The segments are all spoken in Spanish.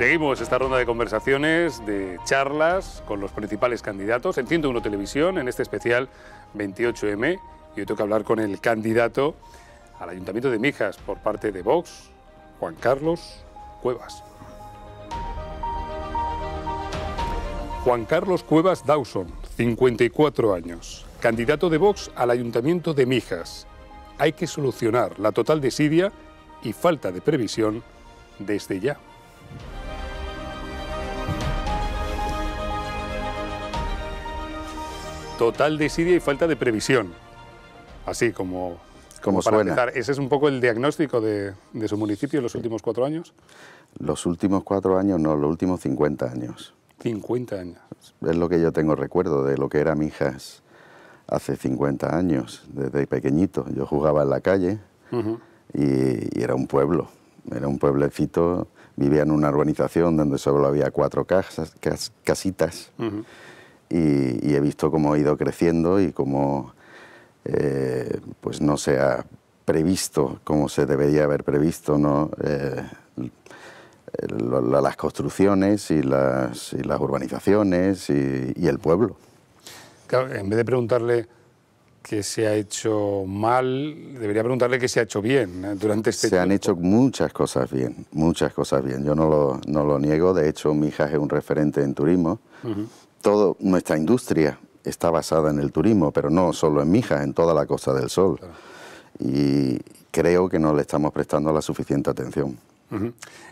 Seguimos esta ronda de conversaciones, de charlas con los principales candidatos en 101 Televisión, en este especial 28M. Y hoy que hablar con el candidato al Ayuntamiento de Mijas por parte de Vox, Juan Carlos Cuevas. Juan Carlos Cuevas Dawson, 54 años, candidato de Vox al Ayuntamiento de Mijas. Hay que solucionar la total desidia y falta de previsión desde ya. Total desidia y falta de previsión. Así como, como, para Empezar. Ese es un poco el diagnóstico de, su municipio en los últimos cuatro años. Los últimos cuatro años, no, los últimos 50 años. 50 años. Es lo que yo tengo recuerdo de lo que era Mijas hace 50 años, desde pequeñito. Yo jugaba en la calle y, era un pueblo, era un pueblecito, vivía en una urbanización donde solo había cuatro casas, casitas y, he visto cómo ha ido creciendo y cómo eh, pues no se ha previsto como se debería haber previsto ¿no? Eh, las construcciones y las, las urbanizaciones y, el pueblo. Claro, en vez de preguntarle que se ha hecho mal, debería preguntarle qué se ha hecho bien ¿eh? durante este Se han hecho muchas cosas bien, muchas cosas bien. Yo no lo, niego, de hecho, mi hija es un referente en turismo toda nuestra industria está basada en el turismo, pero no solo en Mija, en toda la Costa del Sol. Y creo que no le estamos prestando la suficiente atención.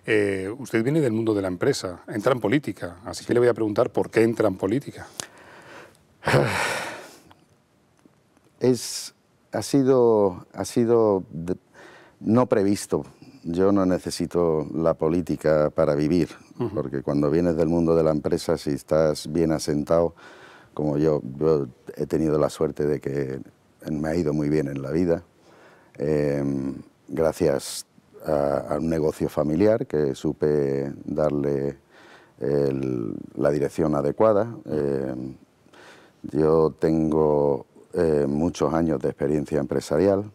Eh, usted viene del mundo de la empresa, entra en política, así que le voy a preguntar por qué entra en política. Es, ha sido, ha sido no previsto yo no necesito la política para vivir, porque cuando vienes del mundo de la empresa, si estás bien asentado, como yo, he tenido la suerte de que me ha ido muy bien en la vida, em, gracias a, un negocio familiar que supe darle la dirección adecuada. Em, yo tengo eh, muchos años de experiencia empresarial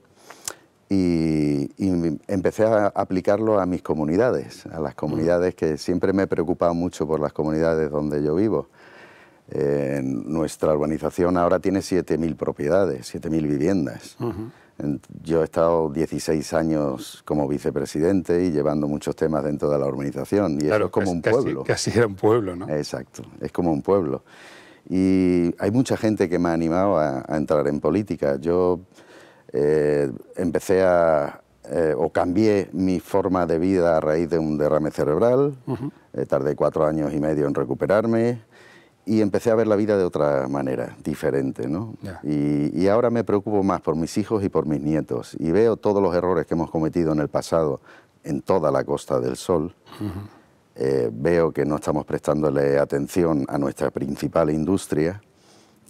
y, empecé a aplicarlo a mis comunidades, a las mm. comunidades que siempre me he preocupado mucho por las comunidades donde yo vivo. ...en nuestra urbanización ahora tiene 7.000 propiedades, 7.000 viviendas. Yo he estado 16 años como vicepresidente y llevando muchos temas dentro de la urbanización. Y claro, es como un pueblo. Casi, era un pueblo, ¿no? Exacto, es como un pueblo. Y hay mucha gente que me ha animado a, a entrar en política. Yo eh, empecé a, eh, o cambié mi forma de vida a raíz de un derrame cerebral, eh, tardé cuatro años y medio en recuperarme y empecé a ver la vida de otra manera, diferente. ¿no? Y, ahora me preocupo más por mis hijos y por mis nietos y veo todos los errores que hemos cometido en el pasado en toda la Costa del Sol. veo que no estamos prestándole atención a nuestra principal industria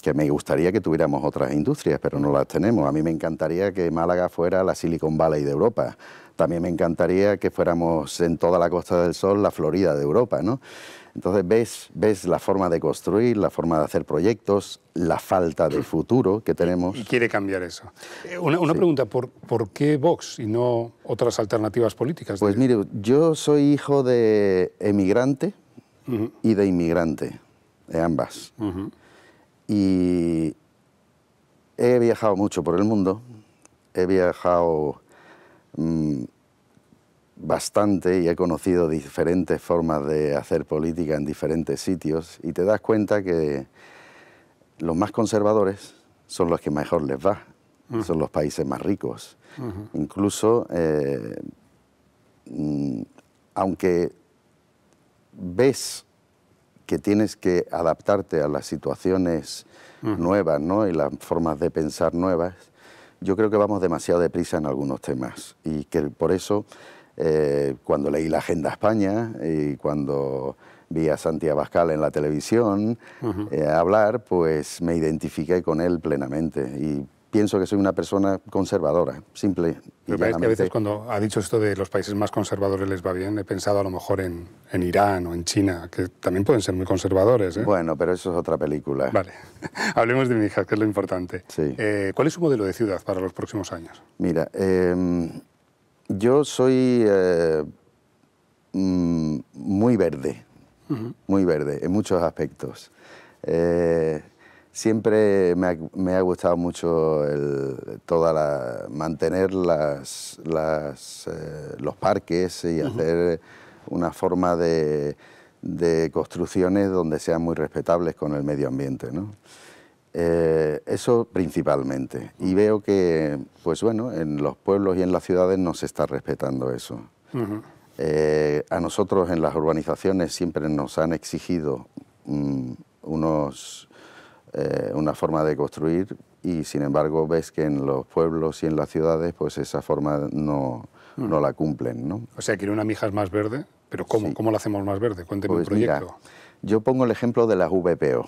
que me gustaría que tuviéramos otras industrias, pero no las tenemos. A mí me encantaría que Málaga fuera la Silicon Valley de Europa. También me encantaría que fuéramos en toda la Costa del Sol la Florida de Europa, ¿no? Entonces ves, ves la forma de construir, la forma de hacer proyectos, la falta de futuro que tenemos. Y quiere cambiar eso. Eh, una, pregunta, ¿por, qué Vox y no otras alternativas políticas? Pues mire, yo soy hijo de emigrante y de inmigrante, de ambas. Y he viajado mucho por el mundo, he viajado mm, bastante y he conocido diferentes formas de hacer política en diferentes sitios y te das cuenta que los más conservadores son los que mejor les va, mm. son los países más ricos. Incluso, eh, mm, aunque ves que tienes que adaptarte a las situaciones mm. nuevas ¿no? y las formas de pensar nuevas, yo creo que vamos demasiado deprisa en algunos temas y que por eso eh, cuando leí la Agenda España y cuando vi a Santi Abascal en la televisión eh, hablar, pues me identifiqué con él plenamente y pienso que soy una persona conservadora, simple. Y que a veces cuando ha dicho esto de los países más conservadores les va bien, he pensado a lo mejor en, Irán o en China, que también pueden ser muy conservadores. ¿eh? Bueno, pero eso es otra película. Vale, hablemos de mi hija, que es lo importante. Eh, ¿Cuál es su modelo de ciudad para los próximos años? Mira, em, yo soy eh, mm, muy verde, muy verde en muchos aspectos. Siempre me ha, gustado mucho toda la, mantener las, eh, los parques y hacer una forma de, construcciones donde sean muy respetables con el medio ambiente. Eh, eso principalmente. Y veo que, pues bueno, en los pueblos y en las ciudades no se está respetando eso. Eh, a nosotros en las urbanizaciones siempre nos han exigido mm, unos eh, una forma de construir y sin embargo ves que en los pueblos y en las ciudades pues esa forma no, mm. no la cumplen. ¿no? O sea, quiere una mija más verde, pero ¿cómo, la hacemos más verde? Cuénteme un pues proyecto. yo pongo el ejemplo de las VPO.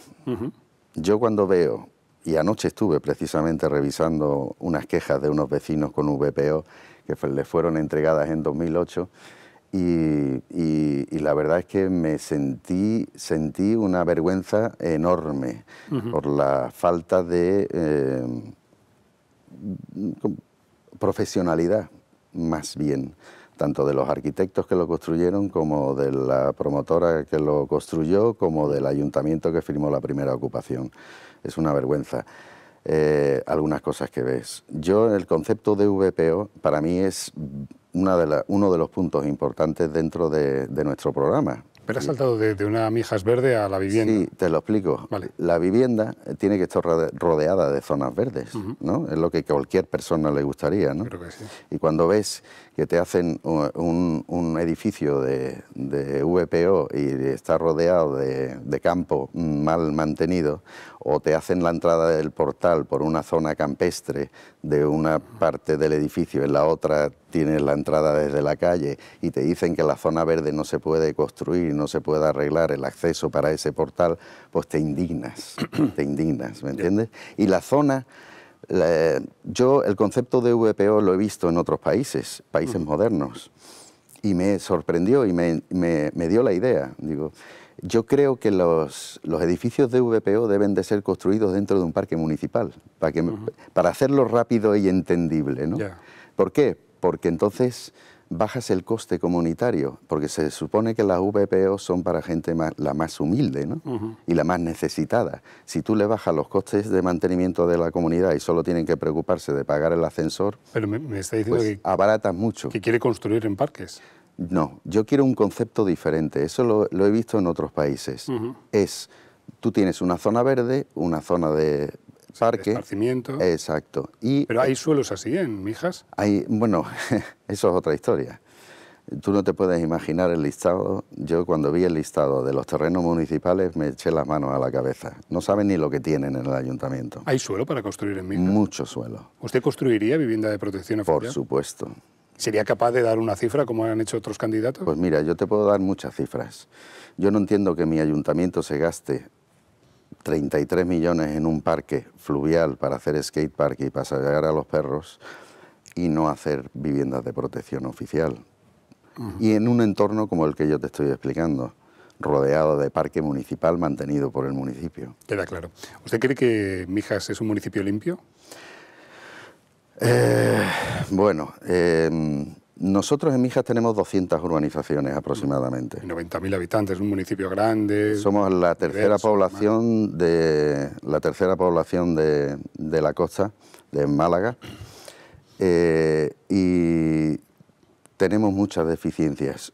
Yo cuando veo, y anoche estuve precisamente revisando unas quejas de unos vecinos con VPO que le fueron entregadas en 2008, y, la verdad es que me sentí, sentí una vergüenza enorme por la falta de eh, profesionalidad, más bien, tanto de los arquitectos que lo construyeron como de la promotora que lo construyó, como del ayuntamiento que firmó la primera ocupación. Es una vergüenza. Eh, algunas cosas que ves. Yo, el concepto de VPO, para mí es uno de los puntos importantes dentro de, nuestro programa. Pero has saltado de, una mijas verde a la vivienda. Sí, te lo explico. La vivienda eh, tiene que estar rodeada de zonas verdes, ¿no? Es lo que cualquier persona le gustaría, ¿no? Y cuando ves que te hacen uh, un, edificio de, VPO y está rodeado de, de, campo mal mantenido, o te hacen la entrada del portal por una zona campestre de una parte del edificio, en la otra tienes la entrada desde la calle y te dicen que la zona verde no se puede construir, no se puede arreglar el acceso para ese portal, pues te indignas, te indignas, ¿me entiendes? Y la zona yo el concepto de VPO lo he visto en otros países, países mm. modernos, y me sorprendió y me, dio la idea. Digo, yo creo que los, edificios de VPO deben de ser construidos dentro de un parque municipal, para, que, para hacerlo rápido y entendible. ¿no? ¿Por qué? Porque entonces bajas el coste comunitario, porque se supone que las VPO son para gente más, la más humilde y la más necesitada. Si tú le bajas los costes de mantenimiento de la comunidad y solo tienen que preocuparse de pagar el ascensor, Pero me, está diciendo pues, abaratas mucho. Que quiere construir en parques. No, yo quiero un concepto diferente. Eso lo, he visto en otros países. Es, tú tienes una zona verde, una zona de parque. Esparcimiento. Exacto. Y, Pero hay eh, suelos así en Mijas. Hay, bueno, eso es otra historia. Tú no te puedes imaginar el listado. Yo cuando vi el listado de los terrenos municipales me eché las manos a la cabeza. No saben ni lo que tienen en el ayuntamiento. ¿Hay suelo para construir en Mijas? Mucho suelo. ¿Usted construiría vivienda de protección oficial? Por supuesto. ¿Sería capaz de dar una cifra como han hecho otros candidatos? Pues mira, yo te puedo dar muchas cifras. Yo no entiendo que mi ayuntamiento se gaste 33 millones en un parque fluvial para hacer skate park y pasear a los perros y no hacer viviendas de protección oficial. Y en un entorno como el que yo te estoy explicando, rodeado de parque municipal mantenido por el municipio. Queda claro. ¿Usted cree que Mijas es un municipio limpio? Eh, bueno, em, nosotros en Mijas tenemos 200 urbanizaciones aproximadamente. 90.000 mm. habitantes, un municipio grande. Somos la tercera población de la tercera población de, la costa de Málaga eh, y tenemos muchas deficiencias.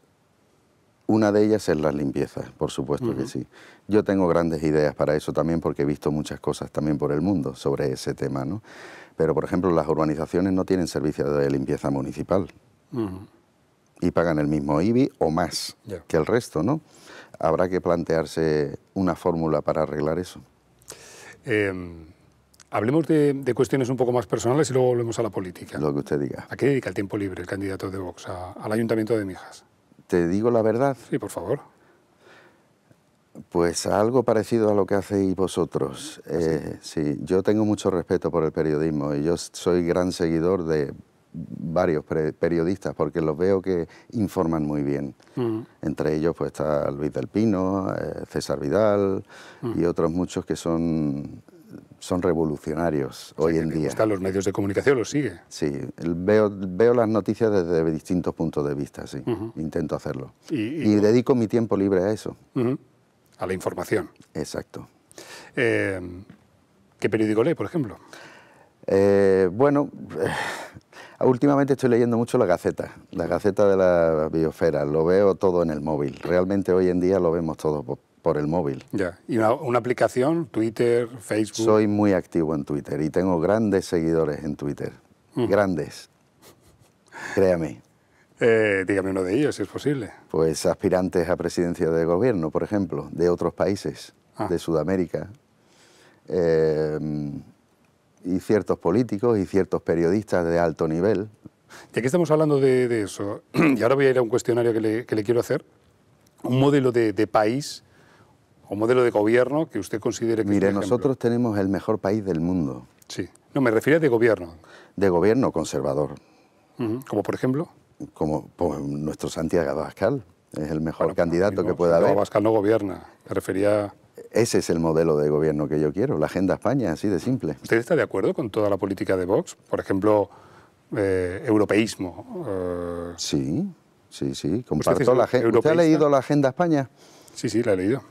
Una de ellas es las limpiezas, por supuesto que sí. Yo tengo grandes ideas para eso también porque he visto muchas cosas también por el mundo sobre ese tema, ¿no? Pero por ejemplo las urbanizaciones no tienen servicio de limpieza municipal y pagan el mismo IBI o más que el resto, ¿no? Habrá que plantearse una fórmula para arreglar eso. Em, hablemos de, cuestiones un poco más personales y luego volvemos a la política. Lo que usted diga. ¿A qué dedica el tiempo libre el candidato de Vox al Ayuntamiento de Mijas? ¿Te digo la verdad? Sí, por favor. Pues algo parecido a lo que hacéis vosotros. ¿Ah, eh, sí, yo tengo mucho respeto por el periodismo y yo soy gran seguidor de varios periodistas porque los veo que informan muy bien. Mm. Entre ellos pues está Luis del Pino, eh, César Vidal mm. y otros muchos que son son revolucionarios hoy en día. Están los medios de comunicación, los sigue. Sí, veo, veo las noticias desde distintos puntos de vista, sí, intento hacerlo. Y, dedico mi tiempo libre a eso. A la información. Exacto. Eh, ¿Qué periódico lee, por ejemplo? Eh, bueno, Últimamente estoy leyendo mucho la Gaceta, la Gaceta de la Biosfera, lo veo todo en el móvil. Realmente hoy en día lo vemos todo por, el móvil. Ya. ¿Y una, aplicación? ¿Twitter, Facebook? Soy muy activo en Twitter y tengo grandes seguidores en Twitter. Mm. Grandes. Créame. Eh, dígame uno de ellos, si es posible. Pues aspirantes a presidencia de gobierno, por ejemplo, de otros países, ah. de Sudamérica. Em, y ciertos políticos y ciertos periodistas de alto nivel. Ya que estamos hablando de, eso, y ahora voy a ir a un cuestionario que le, quiero hacer, un modelo de, país o modelo de gobierno que usted considere que... Mire, nosotros tenemos el mejor país del mundo. Sí, no, me refiero de gobierno. De gobierno conservador. Como por ejemplo... Como pues, nuestro Santiago Abascal, es el mejor candidato que pueda haber. Abascal no gobierna, me refería... Ese es el modelo de gobierno que yo quiero, la Agenda España, así de simple. ¿Usted está de acuerdo con toda la política de Vox? Por ejemplo, eh, europeísmo. Eh. Sí, sí, sí. ¿Usted ha leído la Agenda España? Sí, sí, la he leído.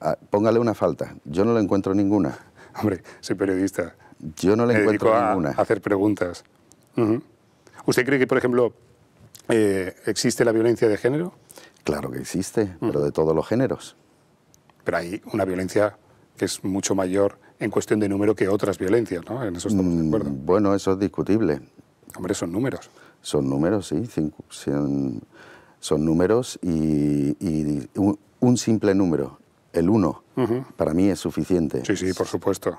Ah, póngale una falta. Yo no le encuentro ninguna. Hombre, soy periodista. Yo no le encuentro a, ninguna. hacer preguntas. ¿Usted cree que, por ejemplo, eh, existe la violencia de género? Claro que existe, pero de todos los géneros pero hay una violencia que es mucho mayor en cuestión de número que otras violencias, ¿no? En eso estamos de mm, acuerdo. Bueno, eso es discutible. Hombre, son números. Son números, sí. son números y, un, simple número, el uno, para mí es suficiente. Sí, sí, por supuesto.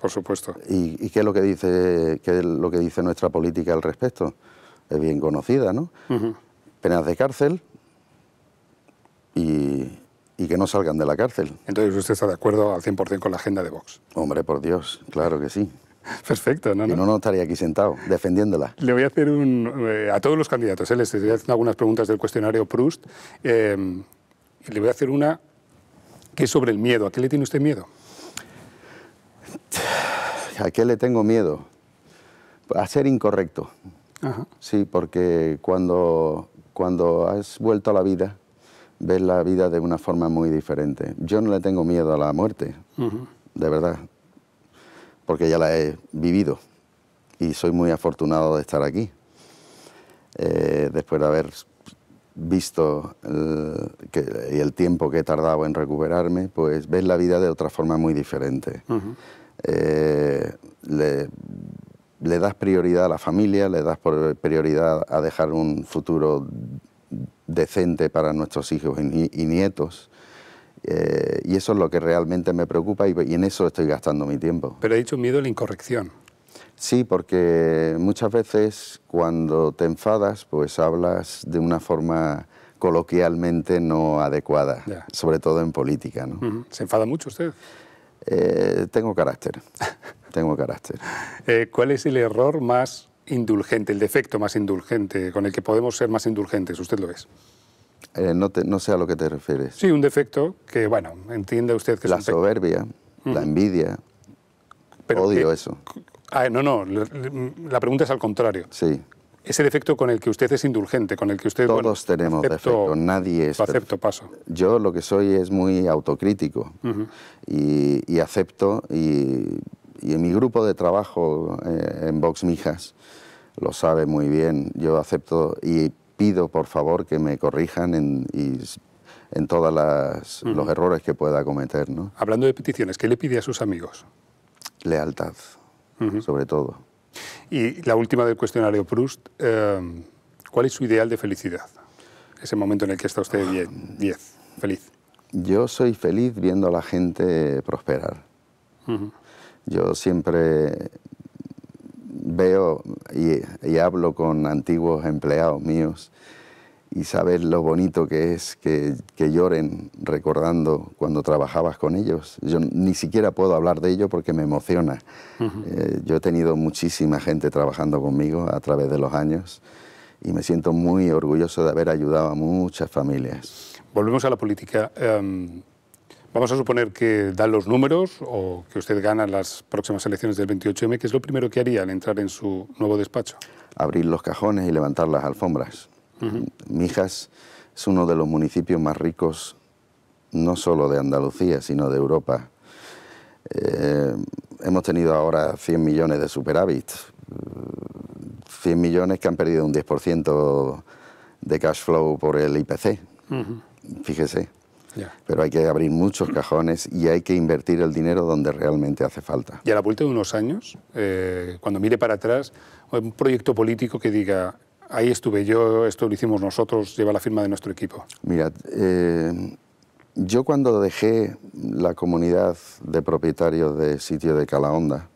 Por supuesto. ¿Y, qué, es lo que dice, lo que dice nuestra política al respecto? Es bien conocida, ¿no? Penas de cárcel y y que no salgan de la cárcel. Entonces usted está de acuerdo al 100% con la agenda de Vox. Hombre, por Dios, claro que sí. Perfecto, ¿no? no. no, no estaría aquí sentado defendiéndola. Le voy a hacer un, eh, a todos los candidatos, él eh, les estoy haciendo algunas preguntas del cuestionario Proust. Eh, le voy a hacer una que es sobre el miedo. ¿A qué le tiene usted miedo? ¿A qué le tengo miedo? A ser incorrecto. Ajá. Sí, porque cuando, cuando has vuelto a la vida, ves la vida de una forma muy diferente. Yo no le tengo miedo a la muerte, de verdad, porque ya la he vivido y soy muy afortunado de estar aquí. Eh, después de haber visto el, que, y el tiempo que he tardado en recuperarme, pues ves la vida de otra forma muy diferente. Eh, le, le das prioridad a la familia, le das prioridad a dejar un futuro decente para nuestros hijos y, nietos. Eh, y eso es lo que realmente me preocupa y, en eso estoy gastando mi tiempo. Pero he dicho miedo a la incorrección. Sí, porque muchas veces cuando te enfadas, pues hablas de una forma coloquialmente no adecuada, sobre todo en política. ¿Se enfada mucho usted? Eh, tengo carácter, tengo carácter. Eh, ¿Cuál es el error más indulgente, el defecto más indulgente, con el que podemos ser más indulgentes? ¿Usted lo es? Eh, no, sé a lo que te refieres. Sí, un defecto que, bueno, entiende usted que la La soberbia, la envidia, odio eh, eso. Ah, no, no, la pregunta es al contrario. Sí. Ese defecto con el que usted es indulgente, con el que usted... Todos tenemos defecto. nadie es... paso. Yo lo que soy es muy autocrítico y, acepto y, en mi grupo de trabajo eh, en Vox Mijas lo sabe muy bien. Yo acepto y pido, por favor, que me corrijan en, en todos los errores que pueda cometer. ¿no? Hablando de peticiones, ¿qué le pide a sus amigos? Lealtad, sobre todo. Y la última del cuestionario Proust, em, ¿cuál es su ideal de felicidad? Ese momento en el que está usted 10, ah, feliz. Yo soy feliz viendo a la gente prosperar. Yo siempre veo y, hablo con antiguos empleados míos y sabes lo bonito que es que, que, lloren recordando cuando trabajabas con ellos. Yo ni siquiera puedo hablar de ello porque me emociona. Eh, yo he tenido muchísima gente trabajando conmigo a través de los años y me siento muy orgulloso de haber ayudado a muchas familias. Volvemos a la política. Em, Vamos a suponer que dan los números o que usted gana las próximas elecciones del 28M, ¿qué es lo primero que haría al entrar en su nuevo despacho? Abrir los cajones y levantar las alfombras. Mijas es uno de los municipios más ricos, no solo de Andalucía, sino de Europa. Eh, hemos tenido ahora 100 millones de superávit, 100 millones que han perdido un 10% de cash flow por el IPC. Fíjese. Pero hay que abrir muchos cajones y hay que invertir el dinero donde realmente hace falta. Y a la vuelta de unos años, eh, cuando mire para atrás, un proyecto político que diga, ahí estuve yo, esto lo hicimos nosotros, lleva la firma de nuestro equipo. Mira, eh, yo cuando dejé la comunidad de propietarios de sitio de Calahonda,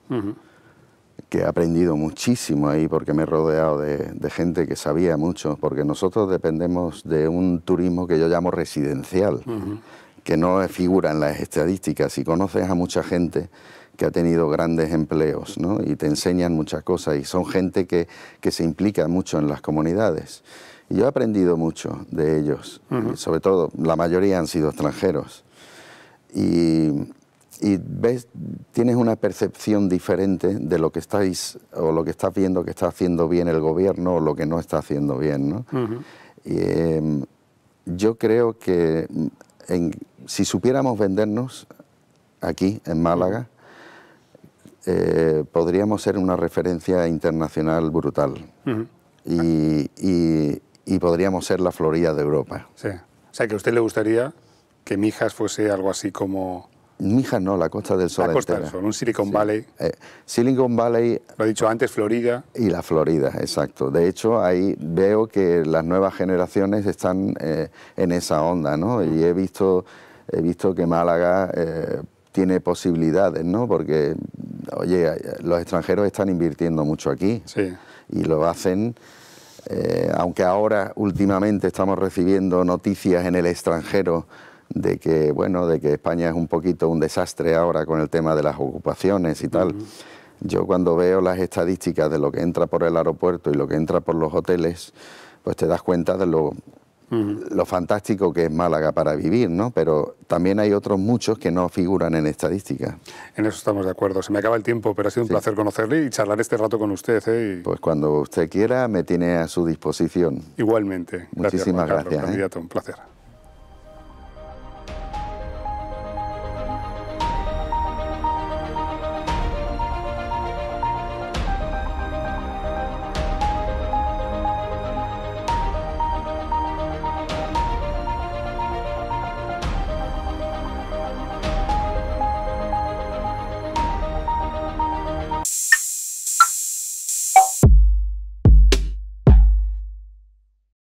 que he aprendido muchísimo ahí porque me he rodeado de, gente que sabía mucho, porque nosotros dependemos de un turismo que yo llamo residencial, que no figura en las estadísticas. ...y conoces a mucha gente que ha tenido grandes empleos ¿no? y te enseñan muchas cosas y son gente que, que se implica mucho en las comunidades. Y yo he aprendido mucho de ellos, sobre todo la mayoría han sido extranjeros. Y, y ves, tienes una percepción diferente de lo que estáis o lo que estás viendo que está haciendo bien el gobierno o lo que no está haciendo bien. ¿no? Em, yo creo que si supiéramos vendernos aquí, en Málaga, eh, podríamos ser una referencia internacional brutal. y, podríamos ser la Florida de Europa. O sea, que a usted le gustaría que Mijas fuese algo así como Mijas no, la Costa del Sol. La Costa un Silicon Valley. Eh, Silicon Valley. Lo he dicho antes, Florida. Y la Florida, exacto. De hecho, ahí veo que las nuevas generaciones están eh, en esa onda, ¿no? Y he visto, he visto que Málaga eh, tiene posibilidades, ¿no? Porque, oye, los extranjeros están invirtiendo mucho aquí. Sí. Y lo hacen. aunque ahora últimamente estamos recibiendo noticias en el extranjero de que, bueno, de que España es un poquito un desastre ahora con el tema de las ocupaciones y tal. Yo cuando veo las estadísticas de lo que entra por el aeropuerto y lo que entra por los hoteles, pues te das cuenta de lo, lo fantástico que es Málaga para vivir, ¿no? Pero también hay otros muchos que no figuran en estadísticas. En eso estamos de acuerdo. Se me acaba el tiempo, pero ha sido un placer conocerle y charlar este rato con usted. ¿eh? Pues cuando usted quiera, me tiene a su disposición. Igualmente. Muchísimas gracias. ¿eh? un placer.